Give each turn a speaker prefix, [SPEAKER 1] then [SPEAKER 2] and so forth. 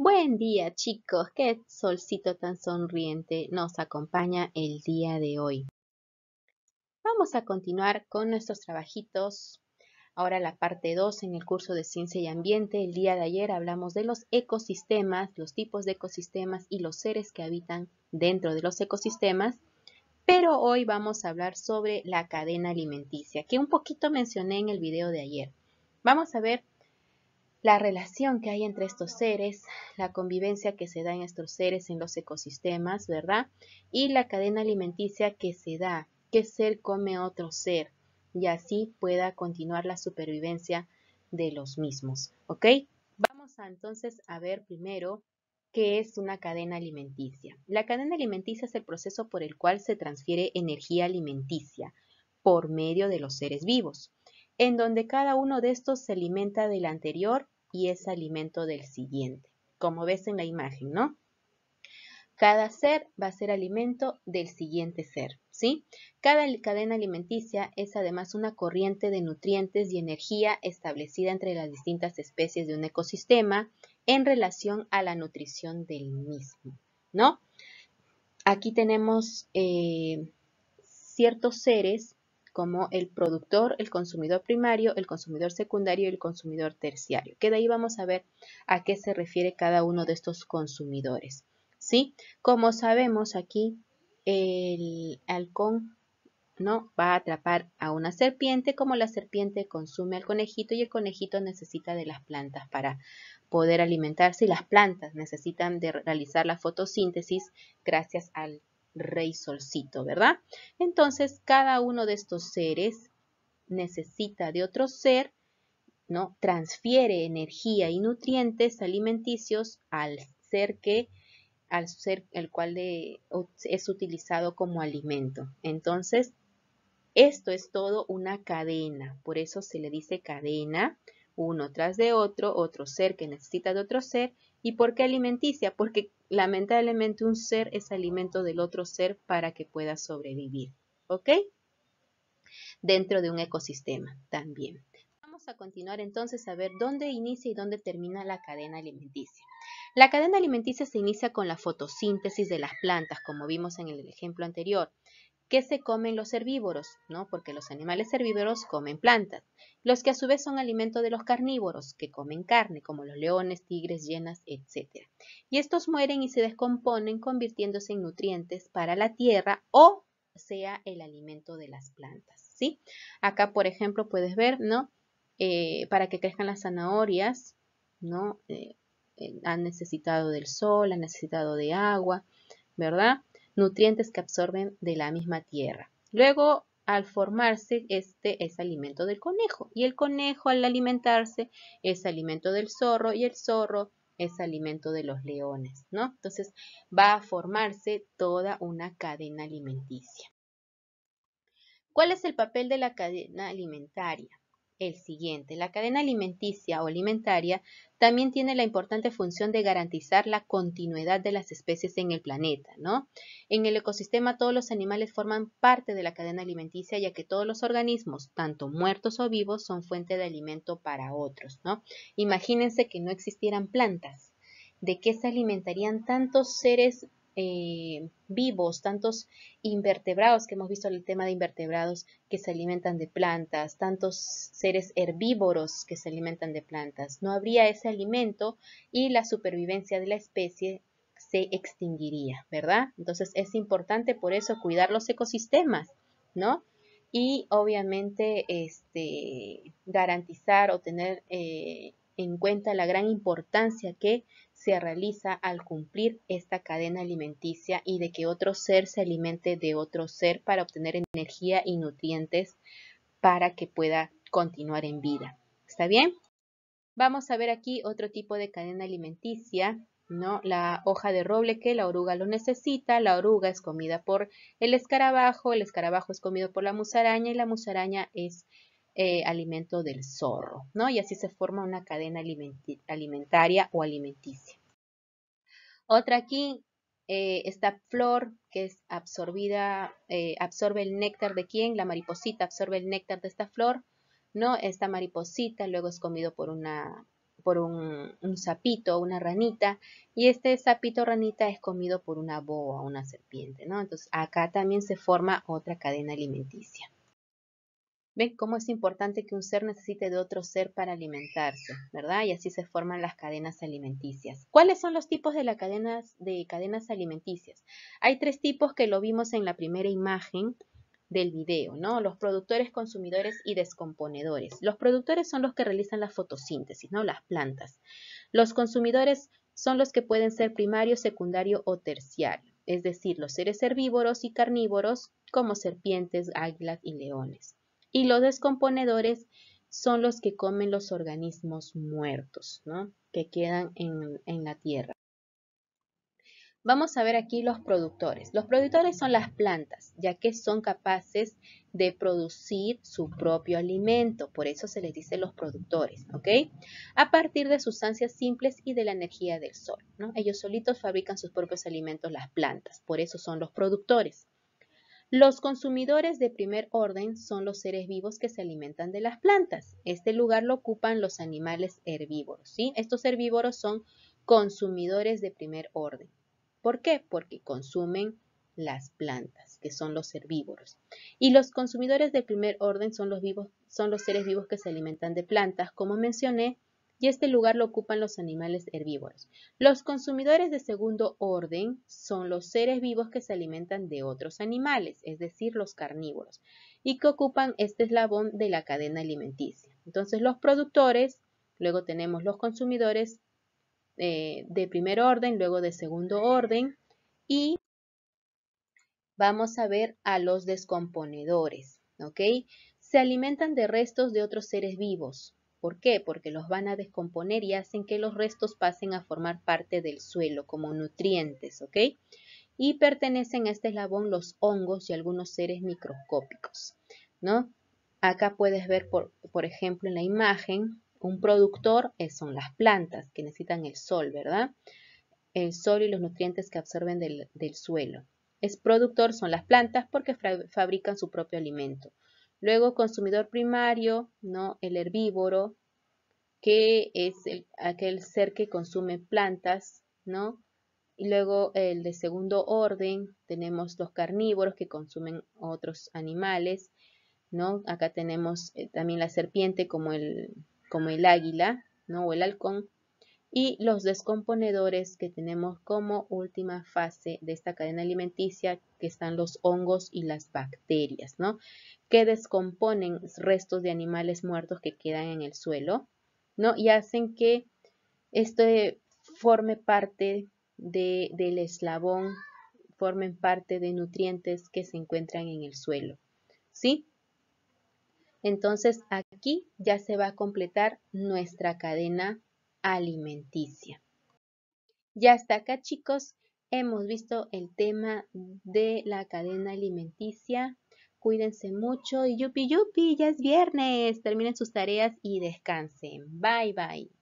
[SPEAKER 1] Buen día chicos, qué solcito tan sonriente nos acompaña el día de hoy. Vamos a continuar con nuestros trabajitos. Ahora la parte 2 en el curso de Ciencia y Ambiente. El día de ayer hablamos de los ecosistemas, los tipos de ecosistemas y los seres que habitan dentro de los ecosistemas. Pero hoy vamos a hablar sobre la cadena alimenticia, que un poquito mencioné en el video de ayer. Vamos a ver la relación que hay entre estos seres, la convivencia que se da en estos seres en los ecosistemas, ¿verdad? Y la cadena alimenticia que se da, qué ser come otro ser, y así pueda continuar la supervivencia de los mismos, ¿ok? Vamos entonces a ver primero qué es una cadena alimenticia. La cadena alimenticia es el proceso por el cual se transfiere energía alimenticia por medio de los seres vivos en donde cada uno de estos se alimenta del anterior y es alimento del siguiente, como ves en la imagen, ¿no? Cada ser va a ser alimento del siguiente ser, ¿sí? Cada cadena alimenticia es además una corriente de nutrientes y energía establecida entre las distintas especies de un ecosistema en relación a la nutrición del mismo, ¿no? Aquí tenemos eh, ciertos seres como el productor, el consumidor primario, el consumidor secundario y el consumidor terciario, que de ahí vamos a ver a qué se refiere cada uno de estos consumidores. ¿sí? Como sabemos aquí, el halcón ¿no? va a atrapar a una serpiente como la serpiente consume al conejito y el conejito necesita de las plantas para poder alimentarse y las plantas necesitan de realizar la fotosíntesis gracias al rey solcito, ¿verdad? Entonces, cada uno de estos seres necesita de otro ser, ¿no? Transfiere energía y nutrientes alimenticios al ser que al ser el cual es utilizado como alimento. Entonces, esto es todo una cadena, por eso se le dice cadena, uno tras de otro, otro ser que necesita de otro ser. ¿Y por qué alimenticia? Porque Lamentablemente un ser es alimento del otro ser para que pueda sobrevivir. ¿Ok? Dentro de un ecosistema también. Vamos a continuar entonces a ver dónde inicia y dónde termina la cadena alimenticia. La cadena alimenticia se inicia con la fotosíntesis de las plantas, como vimos en el ejemplo anterior que se comen los herbívoros, ¿no? Porque los animales herbívoros comen plantas, los que a su vez son alimento de los carnívoros, que comen carne, como los leones, tigres, llenas, etc. Y estos mueren y se descomponen convirtiéndose en nutrientes para la tierra o sea el alimento de las plantas, ¿sí? Acá, por ejemplo, puedes ver, ¿no? Eh, para que crezcan las zanahorias, ¿no? Eh, eh, han necesitado del sol, han necesitado de agua, ¿verdad? nutrientes que absorben de la misma tierra. Luego, al formarse, este es alimento del conejo y el conejo al alimentarse es alimento del zorro y el zorro es alimento de los leones, ¿no? Entonces va a formarse toda una cadena alimenticia. ¿Cuál es el papel de la cadena alimentaria? el siguiente. La cadena alimenticia o alimentaria también tiene la importante función de garantizar la continuidad de las especies en el planeta, ¿no? En el ecosistema todos los animales forman parte de la cadena alimenticia ya que todos los organismos, tanto muertos o vivos, son fuente de alimento para otros, ¿no? Imagínense que no existieran plantas. ¿De qué se alimentarían tantos seres eh, vivos, tantos invertebrados que hemos visto el tema de invertebrados que se alimentan de plantas, tantos seres herbívoros que se alimentan de plantas. No habría ese alimento y la supervivencia de la especie se extinguiría, ¿verdad? Entonces es importante por eso cuidar los ecosistemas, ¿no? Y obviamente este, garantizar o tener eh, en cuenta la gran importancia que se realiza al cumplir esta cadena alimenticia y de que otro ser se alimente de otro ser para obtener energía y nutrientes para que pueda continuar en vida. ¿Está bien? Vamos a ver aquí otro tipo de cadena alimenticia, ¿no? La hoja de roble que la oruga lo necesita, la oruga es comida por el escarabajo, el escarabajo es comido por la musaraña y la musaraña es eh, alimento del zorro, ¿no? Y así se forma una cadena alimentaria o alimenticia. Otra aquí, eh, esta flor que es absorbida, eh, absorbe el néctar de quién? La mariposita absorbe el néctar de esta flor, ¿no? Esta mariposita luego es comido por una por un, un sapito, una ranita, y este sapito ranita es comido por una boa, una serpiente, ¿no? Entonces acá también se forma otra cadena alimenticia. Ven cómo es importante que un ser necesite de otro ser para alimentarse, ¿verdad? Y así se forman las cadenas alimenticias. ¿Cuáles son los tipos de, las cadenas, de cadenas alimenticias? Hay tres tipos que lo vimos en la primera imagen del video, ¿no? Los productores, consumidores y descomponedores. Los productores son los que realizan la fotosíntesis, ¿no? Las plantas. Los consumidores son los que pueden ser primario, secundario o terciario, es decir, los seres herbívoros y carnívoros como serpientes, águilas y leones y los descomponedores son los que comen los organismos muertos, ¿no? Que quedan en, la tierra. Vamos a ver aquí los productores. Los productores son las plantas, ya que son capaces de producir su propio alimento. Por eso se les dice los productores, ¿ok? A partir de sustancias simples y de la energía del sol, Ellos solitos fabrican sus propios alimentos, las plantas. Por eso son los productores. Los consumidores de primer orden son los seres vivos que se alimentan de las plantas. Este lugar lo ocupan los animales herbívoros. ¿sí? Estos herbívoros son consumidores de primer orden. ¿Por qué? Porque consumen las plantas, que son los herbívoros. Y los consumidores de primer orden son los, vivos, son los seres vivos que se alimentan de plantas, como mencioné, y este lugar lo ocupan los animales herbívoros. Los consumidores de segundo orden son los seres vivos que se alimentan de otros animales, es decir, los carnívoros, y que ocupan este eslabón de la cadena alimenticia. Entonces los productores, luego tenemos los consumidores eh, de primer orden, luego de segundo orden y vamos a ver a los descomponedores, ¿ok? Se alimentan de restos de otros seres vivos, ¿Por qué? Porque los van a descomponer y hacen que los restos pasen a formar parte del suelo como nutrientes, ¿ok? Y pertenecen a este eslabón los hongos y algunos seres microscópicos, ¿no? Acá puedes ver, por, ejemplo, en la imagen, un productor eh, son las plantas que necesitan el sol, ¿verdad? El sol y los nutrientes que absorben del suelo. Es productor son las plantas porque fabrican su propio alimento. Luego, consumidor primario, ¿no? El herbívoro, que es aquel ser que consume plantas, ¿no? Y luego el de segundo orden, tenemos los carnívoros que consumen otros animales, ¿no? Acá tenemos eh, también la serpiente como el, como el águila, ¿no? O el halcón y los descomponedores que tenemos como última fase de esta cadena alimenticia, que están los hongos y las bacterias, ¿no? Que descomponen restos de animales muertos que quedan en el suelo, ¿no? Y hacen que esto forme parte del eslabón, formen parte de nutrientes que se encuentran en el suelo, ¿sí? Entonces aquí ya se va a completar nuestra cadena alimenticia. Ya está acá chicos, hemos visto el tema de la cadena alimenticia. Cuídense mucho y yupi yupi, ya es viernes. Terminen sus tareas y descansen. Bye bye.